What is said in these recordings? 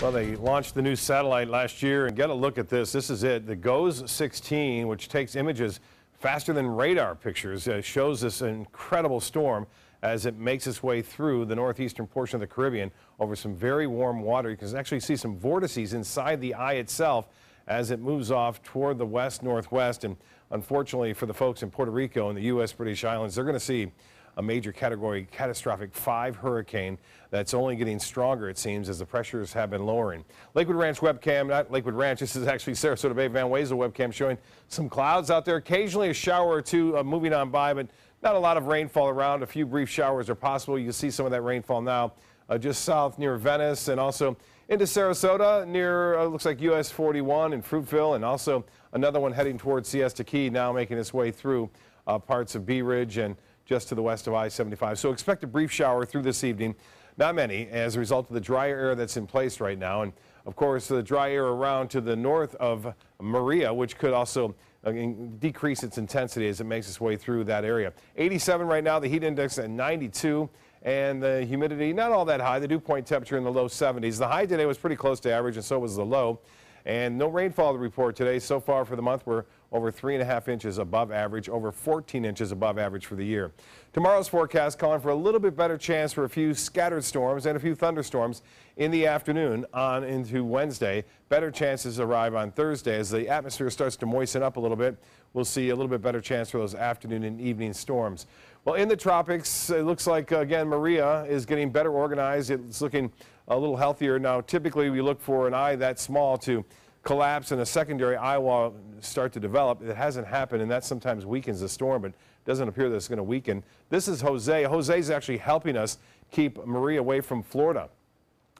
Well, they launched the new satellite last year, and get a look at this. This is it, the GOES 16, which takes images faster than radar pictures, uh, shows this incredible storm as it makes its way through the northeastern portion of the Caribbean over some very warm water. You can actually see some vortices inside the eye itself as it moves off toward the west northwest. And unfortunately for the folks in Puerto Rico and the U.S. British Islands, they're going to see a major category catastrophic five hurricane that's only getting stronger, it seems, as the pressures have been lowering. Lakewood Ranch webcam, not Lakewood Ranch, this is actually Sarasota Bay Van Wazel webcam showing some clouds out there, occasionally a shower or two uh, moving on by, but not a lot of rainfall around. A few brief showers are possible. You can see some of that rainfall now uh, just south near Venice and also into Sarasota near, uh, looks like US 41 in Fruitville, and also another one heading towards Siesta Key now making its way through uh, parts of Bee Ridge and just to the west of I-75. So expect a brief shower through this evening. Not many as a result of the dry air that's in place right now. And of course, the dry air around to the north of Maria, which could also uh, decrease its intensity as it makes its way through that area. 87 right now, the heat index at 92 and the humidity not all that high. The dew point temperature in the low 70s. The high today was pretty close to average and so was the low. And no rainfall to report today so far for the month. We're over three and a half inches above average, over 14 inches above average for the year. Tomorrow's forecast calling for a little bit better chance for a few scattered storms and a few thunderstorms in the afternoon on into Wednesday. Better chances arrive on Thursday as the atmosphere starts to moisten up a little bit. We'll see a little bit better chance for those afternoon and evening storms. Well, in the tropics, it looks like, uh, again, Maria is getting better organized. It's looking a little healthier. Now, typically we look for an eye that small to collapse and a secondary eye wall start to develop. It hasn't happened, and that sometimes weakens the storm, but doesn't appear that it's going to weaken. This is Jose. Jose is actually helping us keep Marie away from Florida.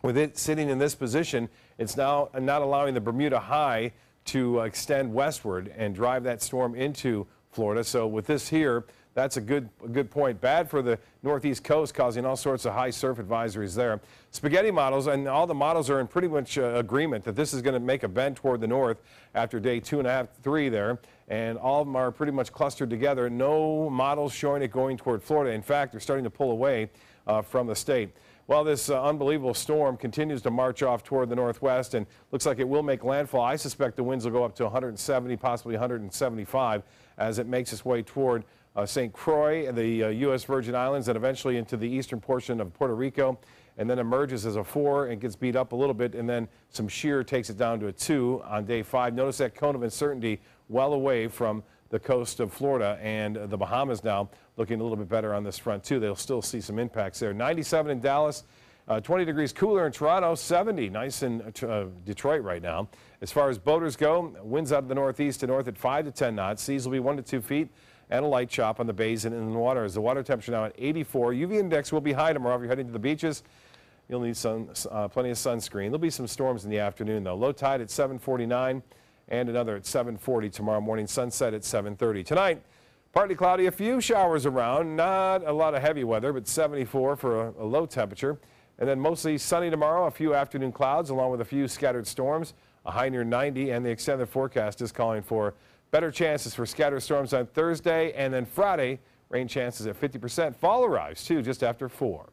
With it sitting in this position, it's now not allowing the Bermuda high to extend westward and drive that storm into Florida. So with this here, that's a good, a good point. Bad for the northeast coast, causing all sorts of high surf advisories there. Spaghetti models, and all the models are in pretty much uh, agreement that this is going to make a bend toward the north after day two and a half, three there. And all of them are pretty much clustered together. No models showing it going toward Florida. In fact, they're starting to pull away uh, from the state. Well, this uh, unbelievable storm continues to march off toward the northwest and looks like it will make landfall. I suspect the winds will go up to 170, possibly 175 as it makes its way toward uh, St. Croix, the uh, U.S. Virgin Islands, and eventually into the eastern portion of Puerto Rico, and then emerges as a four and gets beat up a little bit, and then some shear takes it down to a two on day five. Notice that cone of uncertainty well away from the coast of Florida and the Bahamas now looking a little bit better on this front too. They'll still see some impacts there. 97 in Dallas, uh, 20 degrees cooler in Toronto, 70 nice in uh, uh Detroit right now. As far as boaters go, winds out of the northeast to north at 5 to 10 knots. Seas will be 1 to 2 feet and a light chop on the bays and in the water. As the water temperature now at 84, UV index will be high tomorrow if you're heading to the beaches. You'll need some uh, plenty of sunscreen. There'll be some storms in the afternoon, though. Low tide at 749 and another at 740 tomorrow morning. Sunset at 730. Tonight, partly cloudy, a few showers around. Not a lot of heavy weather, but 74 for a, a low temperature. And then mostly sunny tomorrow, a few afternoon clouds along with a few scattered storms, a high near 90, and the extended forecast is calling for Better chances for scattered storms on Thursday and then Friday. Rain chances at 50%. Fall arrives, too, just after 4.